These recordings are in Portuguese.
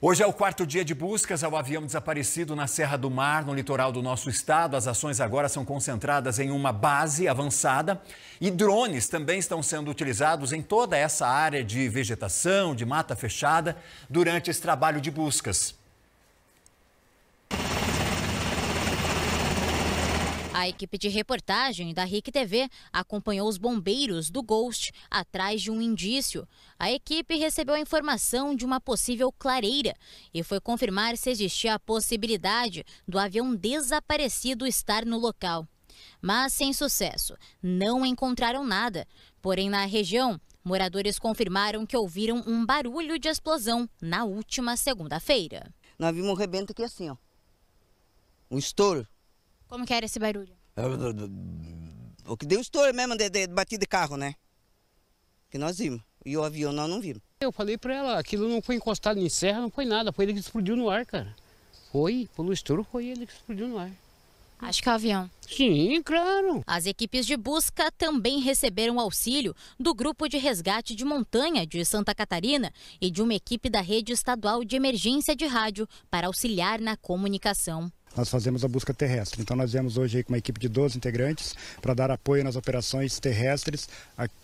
Hoje é o quarto dia de buscas ao avião desaparecido na Serra do Mar, no litoral do nosso estado. As ações agora são concentradas em uma base avançada e drones também estão sendo utilizados em toda essa área de vegetação, de mata fechada, durante esse trabalho de buscas. A equipe de reportagem da RIC TV acompanhou os bombeiros do Ghost atrás de um indício. A equipe recebeu a informação de uma possível clareira e foi confirmar se existia a possibilidade do avião desaparecido estar no local. Mas sem sucesso, não encontraram nada. Porém, na região, moradores confirmaram que ouviram um barulho de explosão na última segunda-feira. Nós vimos um rebento aqui assim, ó. Um estouro. Como que era esse barulho? É, o que deu estouro mesmo de, de, de batida de carro, né? Que nós vimos. E o avião nós não vimos. Eu falei pra ela, aquilo não foi encostado em serra, não foi nada. Foi ele que explodiu no ar, cara. Foi, pelo estouro foi ele que explodiu no ar. Acho que é o avião. Sim, claro. As equipes de busca também receberam auxílio do Grupo de Resgate de Montanha de Santa Catarina e de uma equipe da Rede Estadual de Emergência de Rádio para auxiliar na comunicação nós fazemos a busca terrestre. Então nós viemos hoje com uma equipe de 12 integrantes para dar apoio nas operações terrestres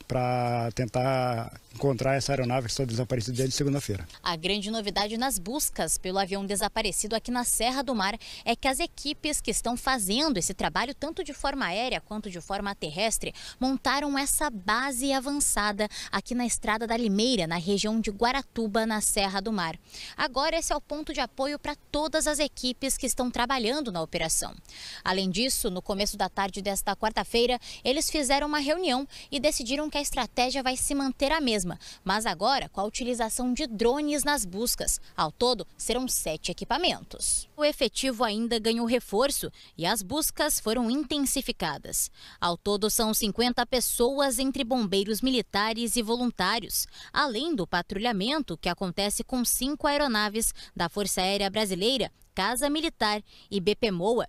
para tentar encontrar essa aeronave que está desaparecida desde segunda-feira. A grande novidade nas buscas pelo avião desaparecido aqui na Serra do Mar é que as equipes que estão fazendo esse trabalho, tanto de forma aérea quanto de forma terrestre, montaram essa base avançada aqui na Estrada da Limeira, na região de Guaratuba, na Serra do Mar. Agora esse é o ponto de apoio para todas as equipes que estão trabalhando trabalhando na operação. Além disso, no começo da tarde desta quarta-feira, eles fizeram uma reunião e decidiram que a estratégia vai se manter a mesma, mas agora com a utilização de drones nas buscas. Ao todo, serão sete equipamentos. O efetivo ainda ganhou reforço e as buscas foram intensificadas. Ao todo, são 50 pessoas entre bombeiros militares e voluntários, além do patrulhamento que acontece com cinco aeronaves da Força Aérea Brasileira Casa Militar e BPMOA